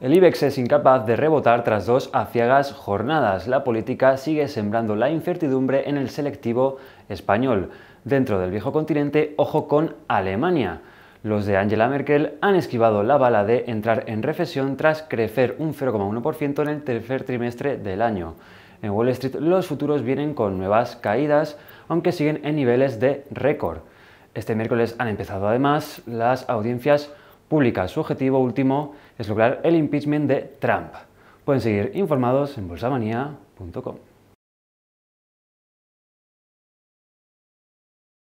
El IBEX es incapaz de rebotar tras dos aciagas jornadas. La política sigue sembrando la incertidumbre en el selectivo español. Dentro del viejo continente, ojo con Alemania. Los de Angela Merkel han esquivado la bala de entrar en recesión tras crecer un 0,1% en el tercer trimestre del año. En Wall Street los futuros vienen con nuevas caídas, aunque siguen en niveles de récord. Este miércoles han empezado además las audiencias pública. Su objetivo último es lograr el impeachment de Trump. Pueden seguir informados en bolsamanía.com.